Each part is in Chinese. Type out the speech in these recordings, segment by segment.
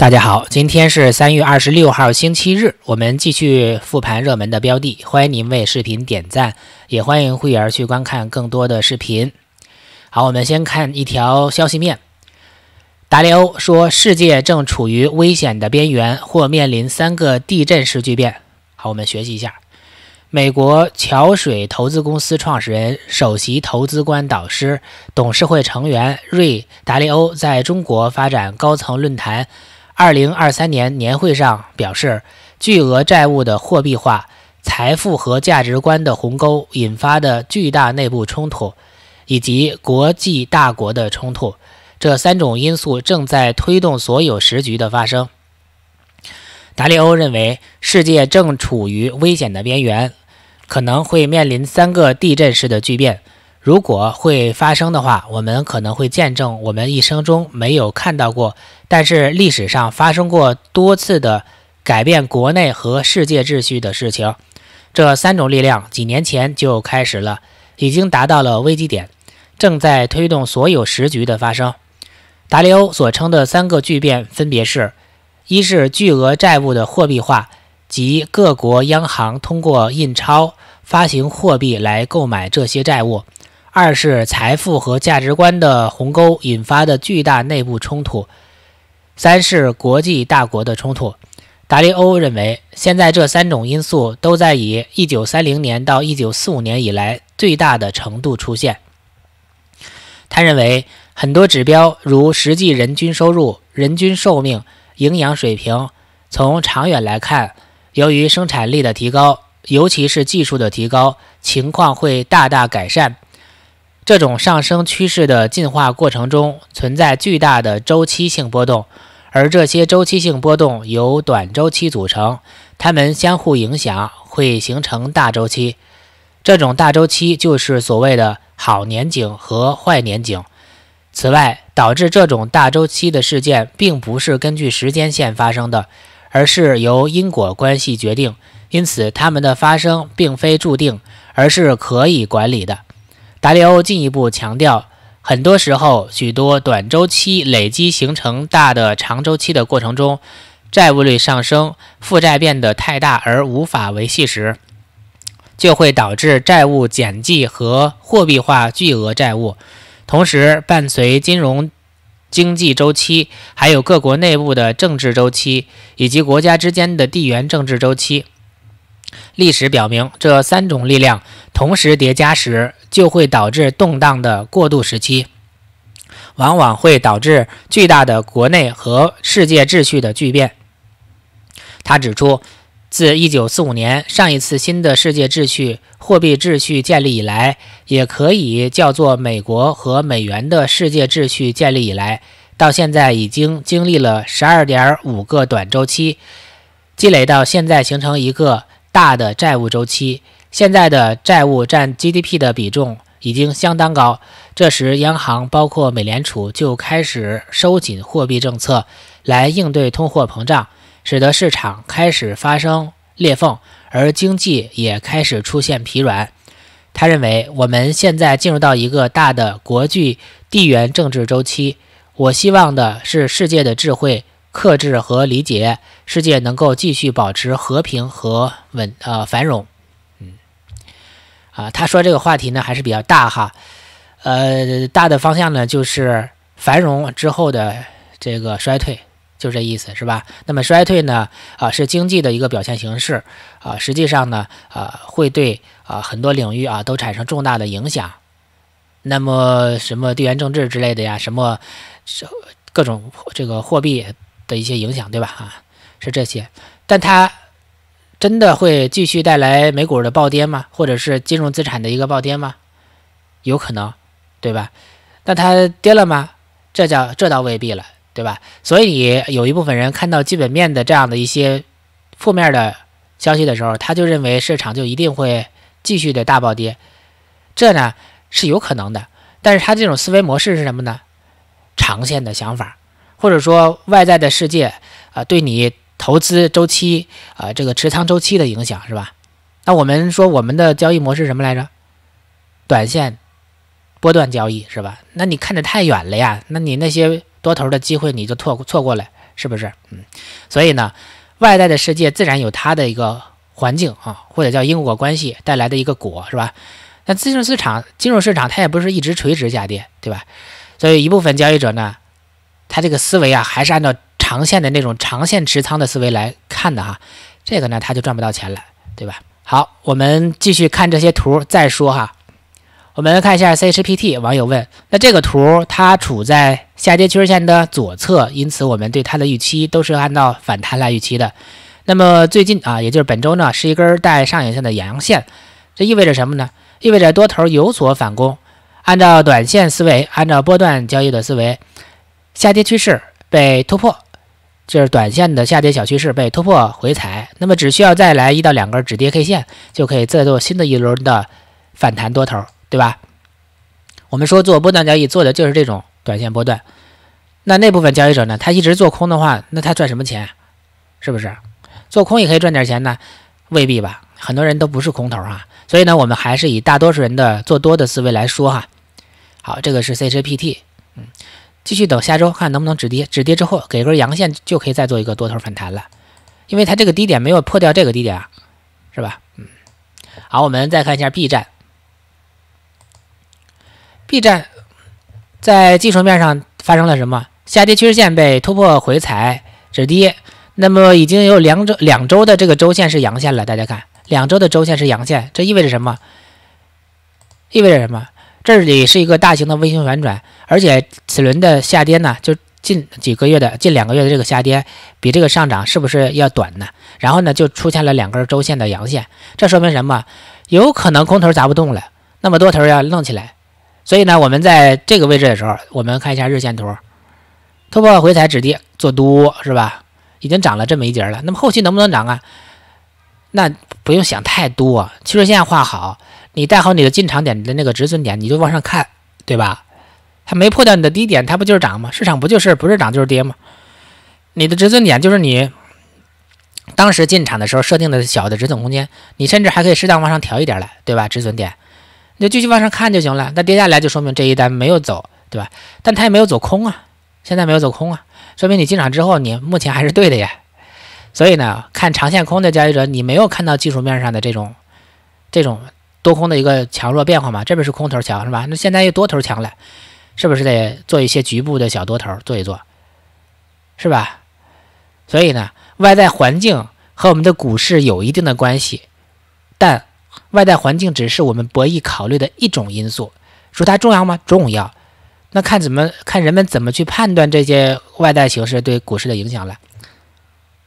大家好，今天是三月二十六号，星期日。我们继续复盘热门的标的，欢迎您为视频点赞，也欢迎会员去观看更多的视频。好，我们先看一条消息面。达利欧说：“世界正处于危险的边缘，或面临三个地震式巨变。”好，我们学习一下。美国桥水投资公司创始人、首席投资官、导师、董事会成员瑞达利欧在中国发展高层论坛。二零二三年年会上表示，巨额债务的货币化、财富和价值观的鸿沟引发的巨大内部冲突，以及国际大国的冲突，这三种因素正在推动所有时局的发生。达利欧认为，世界正处于危险的边缘，可能会面临三个地震式的巨变。如果会发生的话，我们可能会见证我们一生中没有看到过，但是历史上发生过多次的改变国内和世界秩序的事情。这三种力量几年前就开始了，已经达到了危机点，正在推动所有时局的发生。达里欧所称的三个巨变，分别是一是巨额债务的货币化，即各国央行通过印钞发行货币来购买这些债务。二是财富和价值观的鸿沟引发的巨大内部冲突，三是国际大国的冲突。达利欧认为，现在这三种因素都在以1930年到1945年以来最大的程度出现。他认为，很多指标如实际人均收入、人均寿命、营养水平，从长远来看，由于生产力的提高，尤其是技术的提高，情况会大大改善。这种上升趋势的进化过程中存在巨大的周期性波动，而这些周期性波动由短周期组成，它们相互影响，会形成大周期。这种大周期就是所谓的好年景和坏年景。此外，导致这种大周期的事件并不是根据时间线发生的，而是由因果关系决定，因此它们的发生并非注定，而是可以管理的。达利欧进一步强调，很多时候，许多短周期累积形成大的长周期的过程中，债务率上升，负债变得太大而无法维系时，就会导致债务减记和货币化巨额债务，同时伴随金融经济周期，还有各国内部的政治周期，以及国家之间的地缘政治周期。历史表明，这三种力量。同时叠加时，就会导致动荡的过渡时期，往往会导致巨大的国内和世界秩序的巨变。他指出，自一九四五年上一次新的世界秩序货币秩序建立以来，也可以叫做美国和美元的世界秩序建立以来，到现在已经经历了十二点五个短周期，积累到现在形成一个大的债务周期。现在的债务占 GDP 的比重已经相当高，这时央行包括美联储就开始收紧货币政策，来应对通货膨胀，使得市场开始发生裂缝，而经济也开始出现疲软。他认为我们现在进入到一个大的国际地缘政治周期，我希望的是世界的智慧克制和理解，世界能够继续保持和平和稳呃繁荣。啊，他说这个话题呢还是比较大哈，呃，大的方向呢就是繁荣之后的这个衰退，就这意思，是吧？那么衰退呢，啊，是经济的一个表现形式，啊，实际上呢，啊，会对啊很多领域啊都产生重大的影响，那么什么地缘政治之类的呀，什么，各种这个货币的一些影响，对吧？啊，是这些，但他。真的会继续带来美股的暴跌吗？或者是金融资产的一个暴跌吗？有可能，对吧？那它跌了吗？这叫这倒未必了，对吧？所以，有一部分人看到基本面的这样的一些负面的消息的时候，他就认为市场就一定会继续的大暴跌，这呢是有可能的。但是他这种思维模式是什么呢？长线的想法，或者说外在的世界啊，对你。投资周期啊，这个持仓周期的影响是吧？那我们说我们的交易模式什么来着？短线波段交易是吧？那你看的太远了呀，那你那些多头的机会你就错错过了，是不是？嗯，所以呢，外在的世界自然有它的一个环境啊，或者叫因果关系带来的一个果是吧？那资融市场、金融市场它也不是一直垂直下跌，对吧？所以一部分交易者呢，他这个思维啊还是按照。长线的那种长线持仓的思维来看的哈，这个呢他就赚不到钱了，对吧？好，我们继续看这些图再说哈。我们看一下 C H P T，网友问：那这个图它处在下跌趋势线的左侧，因此我们对它的预期都是按照反弹来预期的。那么最近啊，也就是本周呢，是一根带上影线的阳线，这意味着什么呢？意味着多头有所反攻。按照短线思维，按照波段交易的思维，下跌趋势被突破。就是短线的下跌小趋势被突破回踩，那么只需要再来一到两根止跌 K 线，就可以再做新的一轮的反弹多头，对吧？我们说做波段交易做的就是这种短线波段，那那部分交易者呢，他一直做空的话，那他赚什么钱？是不是？做空也可以赚点钱呢？未必吧？很多人都不是空头哈，所以呢，我们还是以大多数人的做多的思维来说哈。好，这个是 CHPT，嗯。继续等下周，看能不能止跌。止跌之后给根阳线，就可以再做一个多头反弹了，因为它这个低点没有破掉这个低点啊，是吧？嗯。好，我们再看一下 B 站。B 站在技术面上发生了什么？下跌趋势线被突破、回踩、止跌。那么已经有两周两周的这个周线是阳线了，大家看，两周的周线是阳线，这意味着什么？意味着什么？这里是一个大型的微型反转，而且此轮的下跌呢，就近几个月的近两个月的这个下跌，比这个上涨是不是要短呢？然后呢，就出现了两根周线的阳线，这说明什么？有可能空头砸不动了，那么多头要弄起来。所以呢，我们在这个位置的时候，我们看一下日线图，突破回踩止跌做多是吧？已经涨了这么一节了，那么后期能不能涨啊？那不用想太多，趋势线画好。你带好你的进场点的那个止损点，你就往上看，对吧？它没破掉你的低点，它不就是涨吗？市场不就是不是涨就是跌吗？你的止损点就是你当时进场的时候设定的小的止损空间，你甚至还可以适当往上调一点来，对吧？止损点你就继续往上看就行了。那跌下来就说明这一单没有走，对吧？但它也没有走空啊，现在没有走空啊，说明你进场之后你目前还是对的呀。所以呢，看长线空的交易者，你没有看到技术面上的这种这种。多空的一个强弱变化嘛，这边是空头强是吧？那现在又多头强了，是不是得做一些局部的小多头做一做，是吧？所以呢，外在环境和我们的股市有一定的关系，但外在环境只是我们博弈考虑的一种因素。说它重要吗？重要。那看怎么看人们怎么去判断这些外在形势对股市的影响了。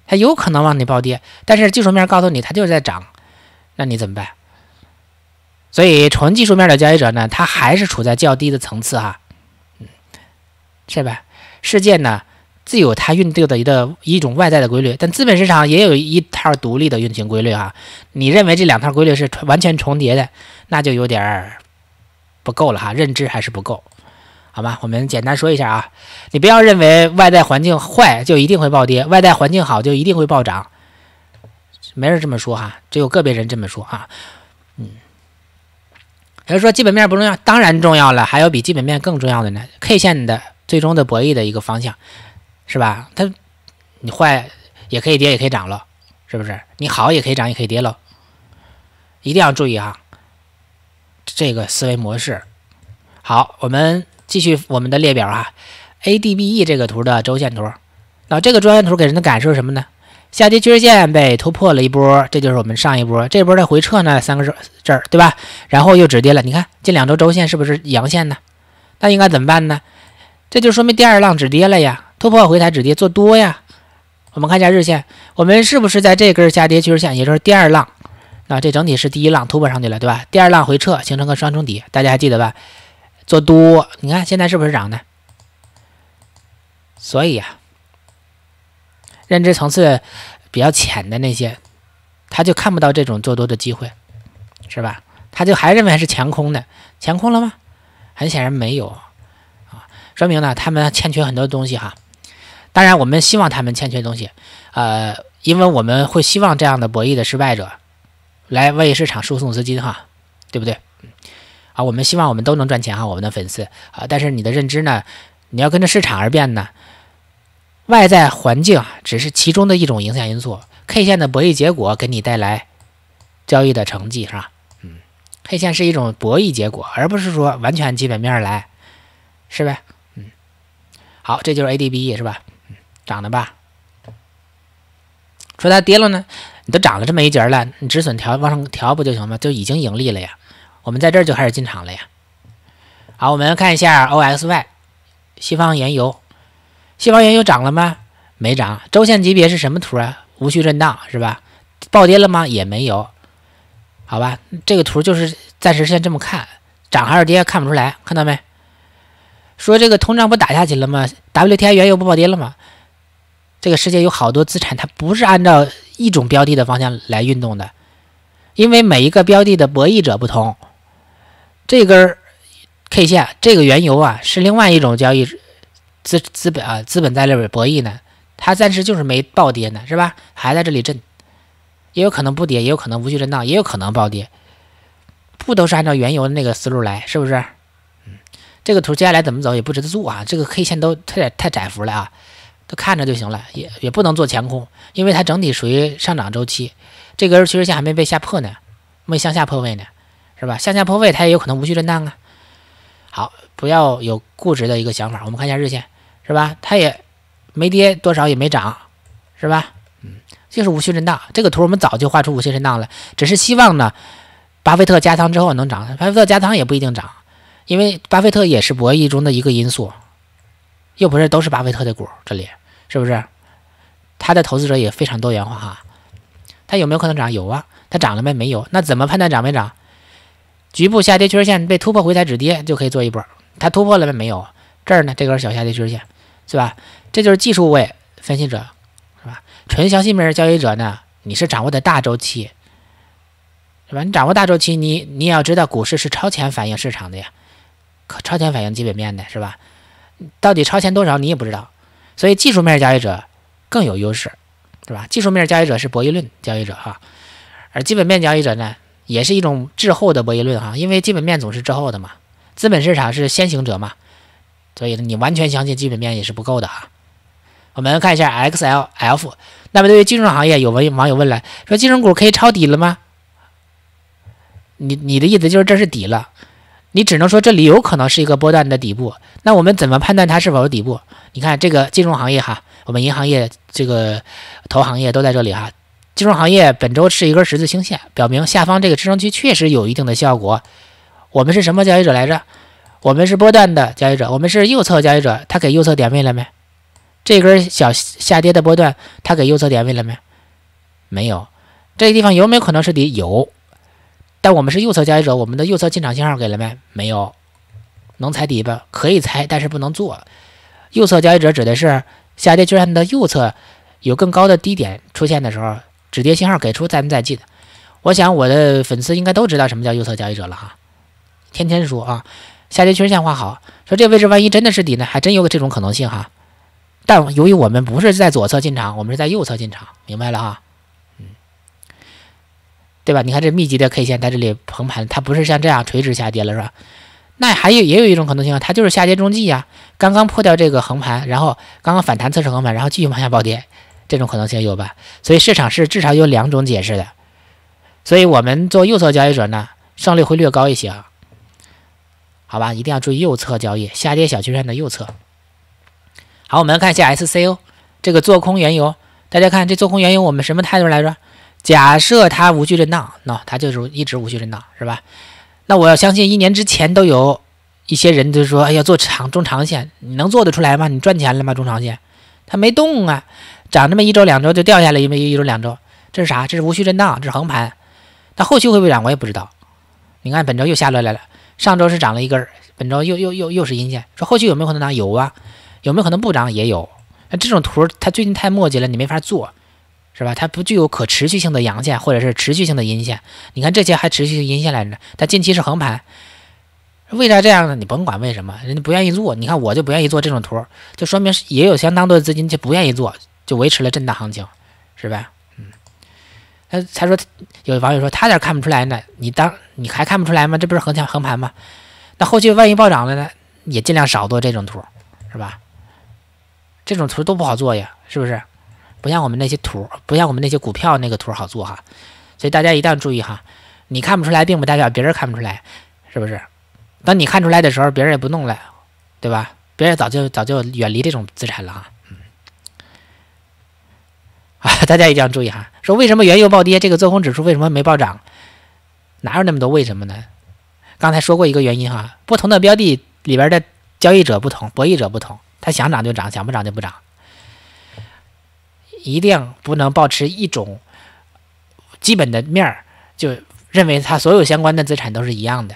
它有可能让你暴跌，但是技术面告诉你它就是在涨，那你怎么办？所以，纯技术面的交易者呢，他还是处在较低的层次哈，嗯，是吧？事件呢，自有它运作的一个一种外在的规律，但资本市场也有一套独立的运行规律哈。你认为这两套规律是完全重叠的，那就有点儿不够了哈，认知还是不够，好吧？我们简单说一下啊，你不要认为外在环境坏就一定会暴跌，外在环境好就一定会暴涨，没人这么说哈，只有个别人这么说啊。也就是说，基本面不重要，当然重要了。还有比基本面更重要的呢？K 线的最终的博弈的一个方向，是吧？它，你坏也可以跌，也可以涨了，是不是？你好也可以涨，也可以跌了。一定要注意啊，这个思维模式。好，我们继续我们的列表啊。A D B E 这个图的周线图，那这个周线图给人的感受是什么呢？下跌趋势线被突破了一波，这就是我们上一波，这波的回撤呢，三个这儿对吧？然后又止跌了，你看这两周周线是不是阳线呢？那应该怎么办呢？这就说明第二浪止跌了呀，突破回踩止跌做多呀。我们看一下日线，我们是不是在这根下跌趋势线，也就是第二浪啊？这整体是第一浪突破上去了，对吧？第二浪回撤形成个双重底，大家还记得吧？做多，你看现在是不是涨的？所以呀。认知层次比较浅的那些，他就看不到这种做多的机会，是吧？他就还认为是强空的，强空了吗？很显然没有啊，说明呢他们欠缺很多东西哈。当然，我们希望他们欠缺东西，呃，因为我们会希望这样的博弈的失败者来为市场输送资金哈，对不对？啊，我们希望我们都能赚钱哈，我们的粉丝啊，但是你的认知呢，你要跟着市场而变呢。外在环境只是其中的一种影响因素，K 线的博弈结果给你带来交易的成绩是吧？嗯，K 线是一种博弈结果，而不是说完全基本面来，是呗？嗯，好，这就是 A D B E 是吧？嗯，涨的吧？说它跌了呢？你都涨了这么一截了，你止损调往上调不就行吗？就已经盈利了呀，我们在这儿就开始进场了呀。好，我们看一下 O S Y，西方原油。细胞原油涨了吗？没涨。周线级别是什么图啊？无序震荡是吧？暴跌了吗？也没有。好吧，这个图就是暂时先这么看，涨还是跌看不出来，看到没？说这个通胀不打下去了吗？WTI 原油不暴跌了吗？这个世界有好多资产，它不是按照一种标的的方向来运动的，因为每一个标的的博弈者不同。这根 K 线，这个原油啊，是另外一种交易。资资本啊，资本在那边博弈呢，它暂时就是没暴跌呢，是吧？还在这里震，也有可能不跌，也有可能无序震荡，也有可能暴跌，不都是按照原油的那个思路来，是不是？嗯，这个图接下来怎么走也不值得做啊，这个 K 线都太太窄幅了啊，都看着就行了，也也不能做前空，因为它整体属于上涨周期，这根趋势线还没被下破呢，没向下破位呢，是吧？向下破位它也有可能无序震荡啊。好，不要有固执的一个想法，我们看一下日线。是吧？它也没跌多少，也没涨，是吧？嗯，就是无线震荡。这个图我们早就画出无线震荡了，只是希望呢，巴菲特加仓之后能涨。巴菲特加仓也不一定涨，因为巴菲特也是博弈中的一个因素，又不是都是巴菲特的股。这里是不是？他的投资者也非常多元化哈。他有没有可能涨？有啊。他涨了没？没有。那怎么判断涨没涨？局部下跌趋势线被突破回踩止跌就可以做一波。他突破了没？没有。这儿呢，这根小下跌趋势线。是吧？这就是技术位分析者，是吧？纯消息面交易者呢？你是掌握的大周期，是吧？你掌握大周期，你你也要知道股市是超前反映市场的呀，超前反映基本面的是吧？到底超前多少你也不知道，所以技术面交易者更有优势，是吧？技术面交易者是博弈论交易者哈，而基本面交易者呢，也是一种滞后的博弈论哈，因为基本面总是滞后的嘛，资本市场是先行者嘛。所以呢，你完全相信基本面也是不够的啊。我们看一下 XLF。那么对于金融行业，有位网友问了，说金融股可以抄底了吗？你你的意思就是这是底了？你只能说这里有可能是一个波段的底部。那我们怎么判断它是否是底部？你看这个金融行业哈，我们银行业、这个投行业都在这里哈。金融行业本周是一根十字星线，表明下方这个支撑区确实有一定的效果。我们是什么交易者来着？我们是波段的交易者，我们是右侧交易者。他给右侧点位了没？这根小下跌的波段，他给右侧点位了没？没有。这个地方有没有可能是底？有。但我们是右侧交易者，我们的右侧进场信号给了没？没有。能踩底吧？可以踩，但是不能做。右侧交易者指的是下跌均线的右侧有更高的低点出现的时候，止跌信号给出再们再进。我想我的粉丝应该都知道什么叫右侧交易者了哈，天天说啊。下跌趋势线画好，说这位置万一真的是底呢，还真有这种可能性哈。但由于我们不是在左侧进场，我们是在右侧进场，明白了哈？嗯，对吧？你看这密集的 K 线在这里横盘，它不是像这样垂直下跌了是吧？那还有也有一种可能性，啊，它就是下跌中继呀，刚刚破掉这个横盘，然后刚刚反弹测试横盘，然后继续往下暴跌，这种可能性有吧？所以市场是至少有两种解释的，所以我们做右侧交易者呢，胜率会略高一些啊。好吧，一定要注意右侧交易，下跌小区势的右侧。好，我们看一下 SCO 这个做空原油。大家看这做空原油，我们什么态度来着？假设它无序震荡，那它就是一直无序震荡，是吧？那我要相信一年之前都有一些人就说要做长中长线，你能做得出来吗？你赚钱了吗？中长线它没动啊，涨那么一周两周就掉下来一一周两周，这是啥？这是无序震荡，这是横盘。那后期会不会涨？我也不知道。你看本周又下落来了。上周是涨了一根，本周又又又又是阴线。说后期有没有可能涨？有啊，有没有可能不涨？也有。那这种图它最近太磨叽了，你没法做，是吧？它不具有可持续性的阳线，或者是持续性的阴线。你看这些还持续阴线来着，它近期是横盘。为啥这样呢？你甭管为什么，人家不愿意做。你看我就不愿意做这种图，就说明也有相当多的资金就不愿意做，就维持了震荡行情，是吧？他才说，有网友说他咋看不出来呢？你当你还看不出来吗？这不是横条横盘吗？那后期万一暴涨了呢？也尽量少做这种图，是吧？这种图都不好做呀，是不是？不像我们那些图，不像我们那些股票那个图好做哈。所以大家一定要注意哈，你看不出来并不代表别人看不出来，是不是？当你看出来的时候，别人也不弄了，对吧？别人早就早就远离这种资产了哈。啊，大家一定要注意哈！说为什么原油暴跌，这个做空指数为什么没暴涨？哪有那么多为什么呢？刚才说过一个原因哈，不同的标的里边的交易者不同，博弈者不同，他想涨就涨，想不涨就不涨。一定不能保持一种基本的面儿，就认为他所有相关的资产都是一样的。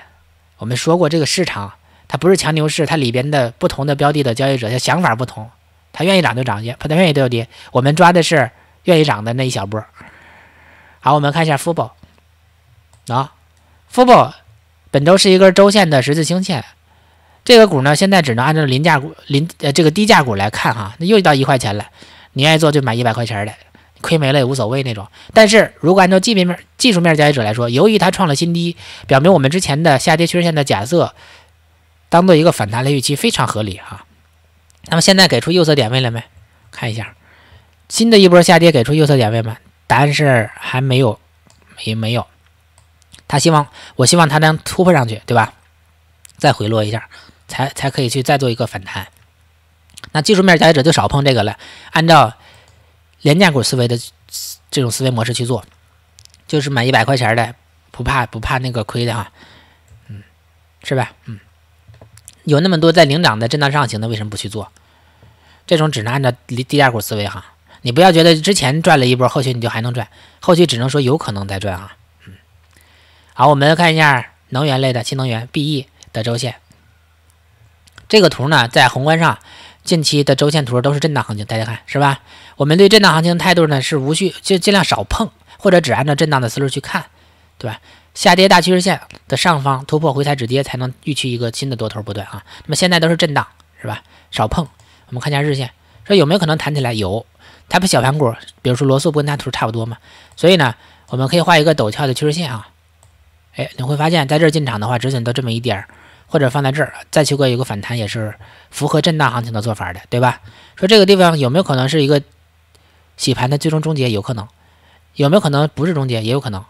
我们说过，这个市场它不是强牛市，它里边的不同的标的的交易者的想法不同，他愿意涨就涨，也他愿意掉跌。我们抓的是。愿意涨的那一小波儿，好，我们看一下 f b 宝啊，f b 宝本周是一根周线的十字星线，这个股呢现在只能按照临价股、临呃这个低价股来看哈，那又到一块钱了，你愿意做就买一百块钱的，亏没了也无所谓那种。但是如果按照基本面、技术面交易者来说，由于它创了新低，表明我们之前的下跌趋势线的假设当做一个反弹的预期非常合理哈。那么现在给出右侧点位了没？看一下。新的一波下跌给出右侧点位吗？答案是还没有，没没有。他希望，我希望他能突破上去，对吧？再回落一下，才才可以去再做一个反弹。那技术面交易者就少碰这个了，按照廉价股思维的这种思维模式去做，就是买一百块钱的，不怕不怕那个亏的哈，嗯，是吧？嗯，有那么多在领涨的震荡上行的，为什么不去做？这种只能按照低价股思维哈。你不要觉得之前赚了一波，后续你就还能赚，后续只能说有可能再赚啊。嗯，好，我们看一下能源类的新能源 BE 的周线，这个图呢，在宏观上近期的周线图都是震荡行情，大家看是吧？我们对震荡行情态度呢是无需就尽量少碰，或者只按照震荡的思路去看，对吧？下跌大趋势线的上方突破回踩止跌，才能预期一个新的多头，不断啊？那么现在都是震荡，是吧？少碰。我们看一下日线，说有没有可能弹起来？有。它不小盘股，比如说罗素不跟它图差不多嘛？所以呢，我们可以画一个陡峭的趋势线啊。哎，你会发现在这儿进场的话，止损都这么一点儿，或者放在这儿，再去过一个反弹，也是符合震荡行情的做法的，对吧？说这个地方有没有可能是一个洗盘的最终终结？有可能，有没有可能不是终结？也有可能，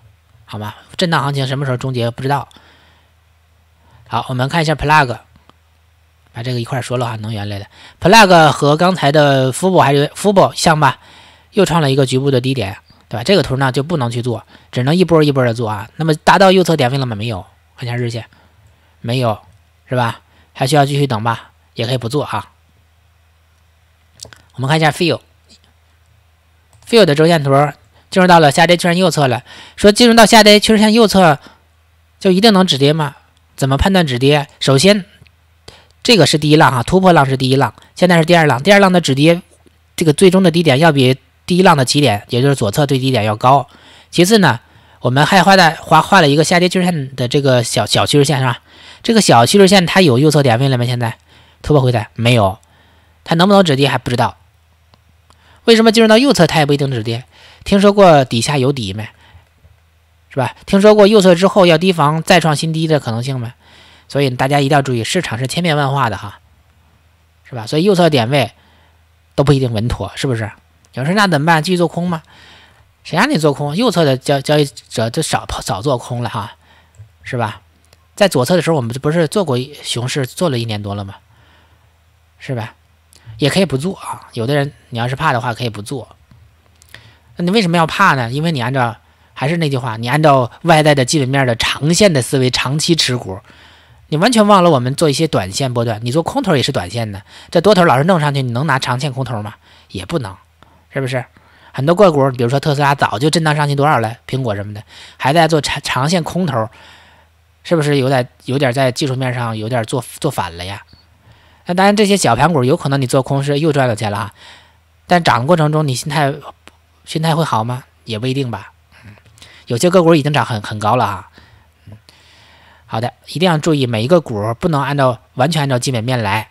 好吗？震荡行情什么时候终结？不知道。好，我们看一下 plug。把这个一块说了哈，能源类的，Plug 和刚才的 Fubo 还有 Fubo 像吧，又创了一个局部的低点，对吧？这个图呢就不能去做，只能一波一波的做啊。那么达到右侧点位了吗？没有，看一下日线，没有，是吧？还需要继续等吧？也可以不做啊。我们看一下 f e e l f e e l 的周线图进入到了下跌趋势线右侧了。说进入到下跌趋势线右侧就一定能止跌吗？怎么判断止跌？首先。这个是第一浪哈，突破浪是第一浪，现在是第二浪。第二浪的止跌，这个最终的低点要比第一浪的起点，也就是左侧最低点要高。其次呢，我们还画的画画了一个下跌趋势线的这个小小趋势线是吧？这个小趋势线它有右侧点位了吗？现在突破回来没有？它能不能止跌还不知道。为什么进入到右侧它也不一定止跌？听说过底下有底没？是吧？听说过右侧之后要提防再创新低的可能性没？所以大家一定要注意，市场是千变万化的哈，是吧？所以右侧点位都不一定稳妥，是不是？有人说那怎么办？继续做空吗？谁让你做空？右侧的交交易者就少少做空了哈，是吧？在左侧的时候，我们不是做过熊市，做了一年多了吗？是吧？也可以不做啊。有的人你要是怕的话，可以不做。那你为什么要怕呢？因为你按照还是那句话，你按照外在的基本面的长线的思维，长期持股。你完全忘了我们做一些短线波段，你做空头也是短线的。这多头老是弄上去，你能拿长线空头吗？也不能，是不是？很多个股，比如说特斯拉，早就震荡上去多少了，苹果什么的还在做长长线空头，是不是有点有点在技术面上有点做做反了呀？那当然，这些小盘股有可能你做空是又赚到钱了，但涨的过程中你心态心态会好吗？也不一定吧。有些个股已经涨很很高了啊。好的，一定要注意每一个股不能按照完全按照基本面来，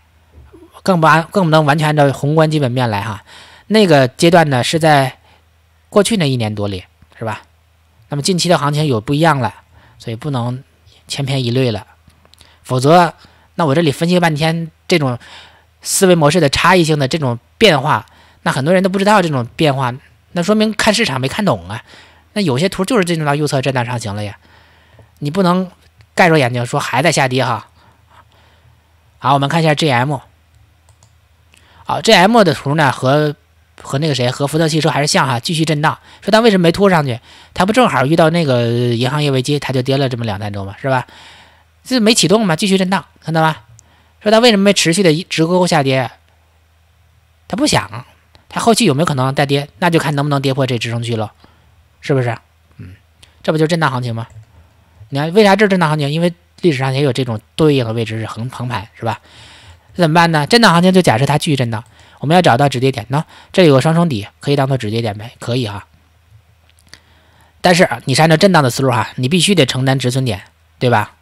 更不按，更不能完全按照宏观基本面来哈。那个阶段呢是在过去那一年多里，是吧？那么近期的行情有不一样了，所以不能千篇一律了，否则那我这里分析半天这种思维模式的差异性的这种变化，那很多人都不知道这种变化，那说明看市场没看懂啊。那有些图就是进入到右侧震荡上行了呀，你不能。盖着眼睛说还在下跌哈，好，我们看一下 G M，好，G M 的图呢和和那个谁和福特汽车还是像哈，继续震荡。说它为什么没突上去？它不正好遇到那个银行业危机，它就跌了这么两三周嘛，是吧？这没启动嘛，继续震荡，看到吧？说它为什么没持续的直勾勾下跌？它不想，它后期有没有可能再跌？那就看能不能跌破这支撑区了，是不是？嗯，这不就震荡行情吗？你看为啥这震荡行情？因为历史上也有这种对应的位置是横横盘，是吧？那怎么办呢？震荡行情就假设它继续震荡，我们要找到止跌点呢？这里有个双重底，可以当做止跌点呗，可以哈。但是你是按照震荡的思路哈，你必须得承担止损点，对吧？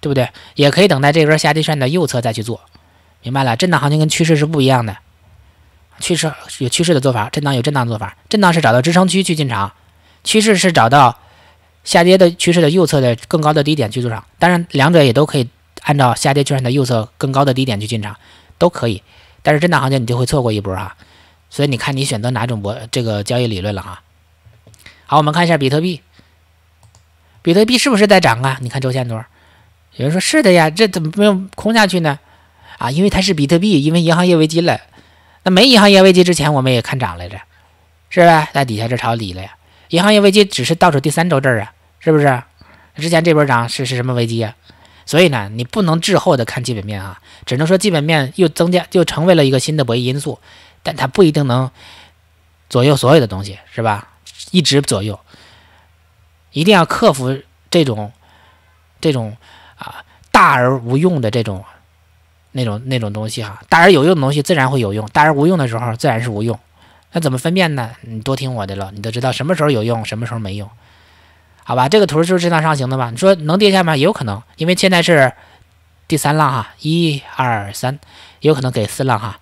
对不对？也可以等待这根下跌线的右侧再去做，明白了？震荡行情跟趋势是不一样的，趋势有趋势的做法，震荡有震荡做法。震荡是找到支撑区去进场，趋势是找到。下跌的趋势的右侧的更高的低点去做场。当然两者也都可以按照下跌趋势的右侧更高的低点去进场，都可以，但是震荡行情你就会错过一波哈，所以你看你选择哪种博这个交易理论了哈。好，我们看一下比特币，比特币是不是在涨啊？你看周线图，有人说是的呀，这怎么没有空下去呢？啊，因为它是比特币，因为银行业危机了，那没银行业危机之前我们也看涨来着，是吧？在底下这抄底了呀。银行业危机只是倒数第三周这儿啊，是不是？之前这波涨是是什么危机啊？所以呢，你不能滞后的看基本面啊，只能说基本面又增加，又成为了一个新的博弈因素，但它不一定能左右所有的东西，是吧？一直左右，一定要克服这种这种啊大而无用的这种那种那种东西哈，大而有用的东西自然会有用，大而无用的时候自然是无用。那怎么分辨呢？你多听我的了，你都知道什么时候有用，什么时候没用，好吧？这个图就是震荡上行的吧？你说能跌下吗？也有可能，因为现在是第三浪哈，一二三，有可能给四浪哈，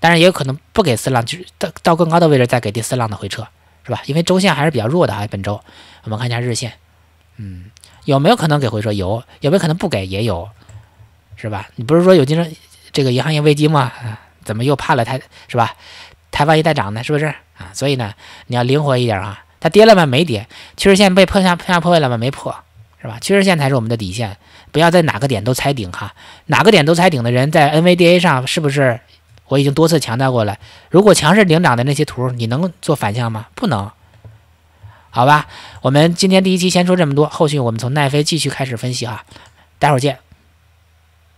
但是也有可能不给四浪，就是到到更高的位置再给第四浪的回撤，是吧？因为周线还是比较弱的啊。本周我们看一下日线，嗯，有没有可能给回撤？有，有没有可能不给？也有，是吧？你不是说有金融这个银行业危机吗？怎么又怕了？它，是吧？还万一再涨呢？是不是啊？所以呢，你要灵活一点啊。它跌了吗？没跌。趋势线被破下破下破位了吗？没破，是吧？趋势线才是我们的底线，不要在哪个点都猜顶哈。哪个点都猜顶的人，在 NVDA 上是不是我已经多次强调过了？如果强势领涨的那些图，你能做反向吗？不能。好吧，我们今天第一期先说这么多，后续我们从奈飞继续开始分析哈。待会儿见。